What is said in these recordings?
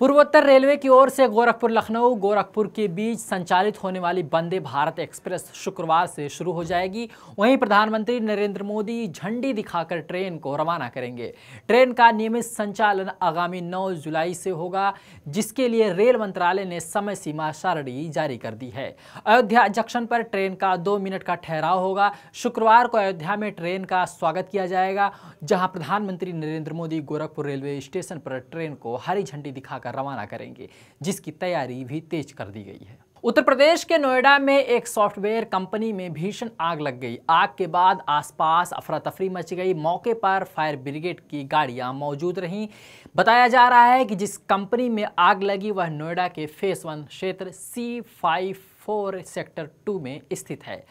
पूर्वोत्तर रेलवे की ओर से गोरखपुर लखनऊ गोरखपुर के बीच संचालित होने वाली वंदे भारत एक्सप्रेस शुक्रवार से शुरू हो जाएगी वहीं प्रधानमंत्री नरेंद्र मोदी झंडी दिखाकर ट्रेन को रवाना करेंगे ट्रेन का नियमित संचालन आगामी 9 जुलाई से होगा जिसके लिए रेल मंत्रालय ने समय सीमा सारणी जारी कर दी है अयोध्या जंक्शन पर ट्रेन का दो मिनट का ठहराव होगा शुक्रवार को अयोध्या में ट्रेन का स्वागत किया जाएगा जहाँ प्रधानमंत्री नरेंद्र मोदी गोरखपुर रेलवे स्टेशन पर ट्रेन को हरी झंडी दिखाकर उठाकर रवाना करेंगे जिसकी तैयारी भी तेज कर दी गई है उत्तर प्रदेश के नोएडा में एक सॉफ्टवेयर कंपनी में भीषण आग लग गई आग के बाद आसपास अफरा तफरी मच गई मौके पर फायर ब्रिगेड की गाड़ियां मौजूद रहीं बताया जा रहा है कि जिस कंपनी में आग लगी वह नोएडा के फेस वन क्षेत्र C five four sector two में स्थित है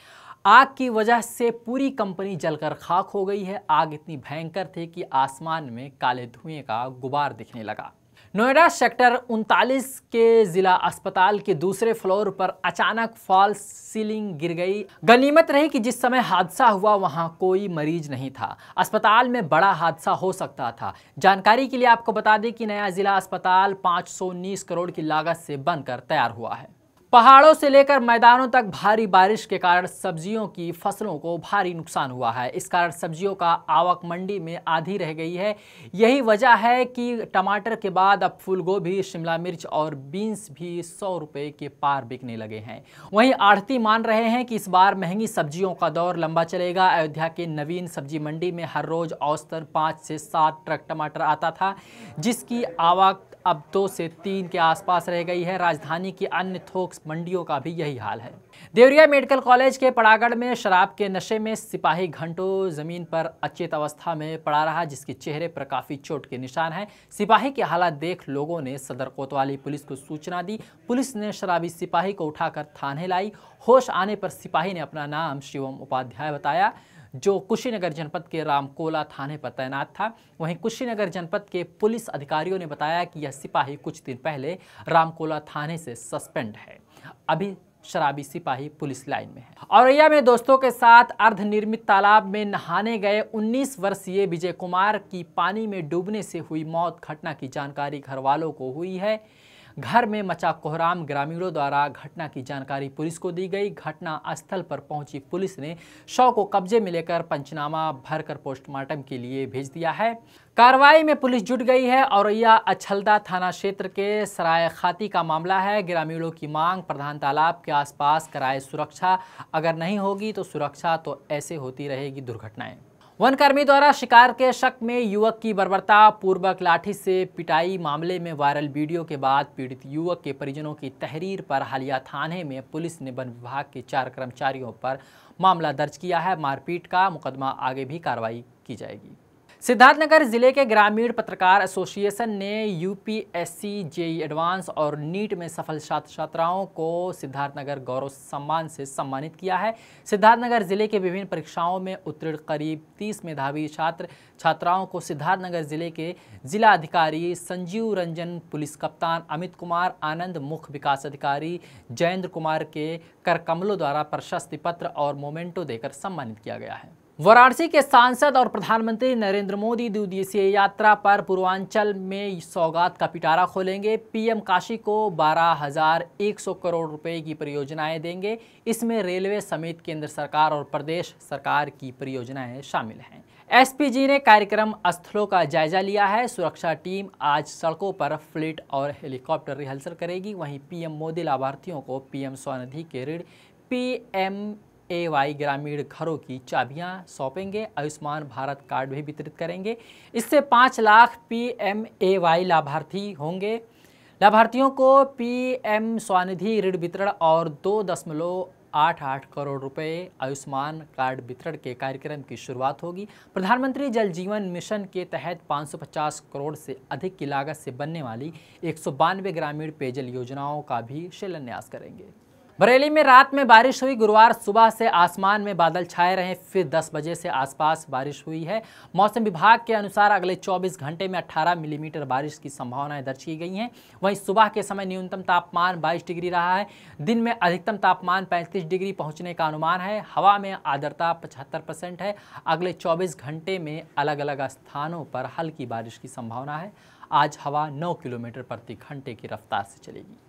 आग की वजह से पूरी कंपनी जलकर खाक हो गई है आग इतनी भयंकर थी कि आसमान में काले धुएं का गुबार दिखने लगा नोएडा सेक्टर उनतालीस के ज़िला अस्पताल के दूसरे फ्लोर पर अचानक फॉल्स सीलिंग गिर गई गनीमत रही कि जिस समय हादसा हुआ वहां कोई मरीज नहीं था अस्पताल में बड़ा हादसा हो सकता था जानकारी के लिए आपको बता दें कि नया ज़िला अस्पताल 519 करोड़ की लागत से बनकर तैयार हुआ है पहाड़ों से लेकर मैदानों तक भारी बारिश के कारण सब्जियों की फसलों को भारी नुकसान हुआ है इस कारण सब्जियों का आवक मंडी में आधी रह गई है यही वजह है कि टमाटर के बाद अब फूलगोभी शिमला मिर्च और बीन्स भी सौ रुपये के पार बिकने लगे हैं वहीं आढ़ती मान रहे हैं कि इस बार महंगी सब्जियों का दौर लंबा चलेगा अयोध्या के नवीन सब्जी मंडी में हर रोज औसतन पाँच से सात ट्रक टमाटर आता था जिसकी आवक अब दो से तीन के आसपास रह गई है राजधानी की अन्य थोक मंडियों का भी यही हाल है देवरिया मेडिकल कॉलेज के पड़ागढ़ में शराब के नशे में सिपाही घंटों जमीन पर अचेत अवस्था में पड़ा रहा जिसके चेहरे पर काफ़ी चोट के निशान हैं सिपाही की हालत देख लोगों ने सदर कोतवाली पुलिस को सूचना दी पुलिस ने शराबी सिपाही को उठाकर थाने लाई होश आने पर सिपाही ने अपना नाम शिवम उपाध्याय बताया जो कुशीनगर जनपद के रामकोला थाने पर तैनात था वहीं कुशीनगर जनपद के पुलिस अधिकारियों ने बताया कि यह सिपाही कुछ दिन पहले रामकोला थाने से सस्पेंड है अभी शराबी सिपाही पुलिस लाइन में है औरैया में दोस्तों के साथ अर्धनिर्मित तालाब में नहाने गए 19 वर्षीय विजय कुमार की पानी में डूबने से हुई मौत घटना की जानकारी घर वालों को हुई है घर में मचा कोहराम ग्रामीणों द्वारा घटना की जानकारी पुलिस को दी गई घटना स्थल पर पहुंची पुलिस ने शव को कब्जे में लेकर पंचनामा भरकर पोस्टमार्टम के लिए भेज दिया है कार्रवाई में पुलिस जुट गई है औरैया अछलदा थाना क्षेत्र के सराय खाती का मामला है ग्रामीणों की मांग प्रधान तालाब के आसपास कराए सुरक्षा अगर नहीं होगी तो सुरक्षा तो ऐसे होती रहेगी दुर्घटनाएं वन कर्मी द्वारा शिकार के शक में युवक की बर्बरता पूर्वक लाठी से पिटाई मामले में वायरल वीडियो के बाद पीड़ित युवक के परिजनों की तहरीर पर हालिया थाने में पुलिस ने वन विभाग के चार कर्मचारियों पर मामला दर्ज किया है मारपीट का मुकदमा आगे भी कार्रवाई की जाएगी सिद्धार्थनगर जिले के ग्रामीण पत्रकार एसोसिएशन ने यूपीएससी जेई एडवांस और नीट में सफल छात्र छात्राओं को सिद्धार्थनगर गौरव सम्मान से सम्मानित किया है सिद्धार्थनगर जिले के विभिन्न परीक्षाओं में उत्तीर्ण करीब 30 मेधावी छात्र छात्राओं को सिद्धार्थनगर जिले के जिला अधिकारी संजीव रंजन पुलिस कप्तान अमित कुमार आनंद मुख्य विकास अधिकारी जयेंद्र कुमार के करकमलों द्वारा प्रशस्ति पत्र और मोमेंटो देकर सम्मानित किया गया है वाराणसी के सांसद और प्रधानमंत्री नरेंद्र मोदी दिवसीय यात्रा पर पूर्वांचल में सौगात का पिटारा खोलेंगे पीएम काशी को 12,100 करोड़ रुपए की परियोजनाएं देंगे इसमें रेलवे समेत केंद्र सरकार और प्रदेश सरकार की परियोजनाएं शामिल हैं एसपीजी ने कार्यक्रम स्थलों का जायजा लिया है सुरक्षा टीम आज सड़कों पर फ्लिट और हेलीकॉप्टर रिहर्सल करेगी वहीं पीएम मोदी लाभार्थियों को पीएम स्वनिधि के ऋण एम ए वाई ग्रामीण घरों की चाबियां सौंपेंगे आयुष्मान भारत कार्ड भी वितरित करेंगे इससे पाँच lakh P M A Y लाभार्थी होंगे लाभार्थियों को पी एम स्वानिधि ऋण वितरण और दो दशमलव आठ आठ करोड़ रुपए आयुष्मान कार्ड वितरण के कार्यक्रम की शुरुआत होगी प्रधानमंत्री जल जीवन मिशन के तहत 550 करोड़ से अधिक की लागत से बनने वाली एक ग्रामीण पेयजल योजनाओं का भी शिलान्यास करेंगे बरेली में रात में बारिश हुई गुरुवार सुबह से आसमान में बादल छाए रहे फिर 10 बजे से आसपास बारिश हुई है मौसम विभाग के अनुसार अगले 24 घंटे में 18 मिलीमीटर बारिश की संभावनाएं दर्ज की गई हैं वहीं सुबह के समय न्यूनतम तापमान 22 डिग्री रहा है दिन में अधिकतम तापमान 35 डिग्री पहुंचने का अनुमान है हवा में आर्द्रता पचहत्तर है अगले चौबीस घंटे में अलग अलग स्थानों पर हल्की बारिश की संभावना है आज हवा नौ किलोमीटर प्रति घंटे की रफ्तार से चलेगी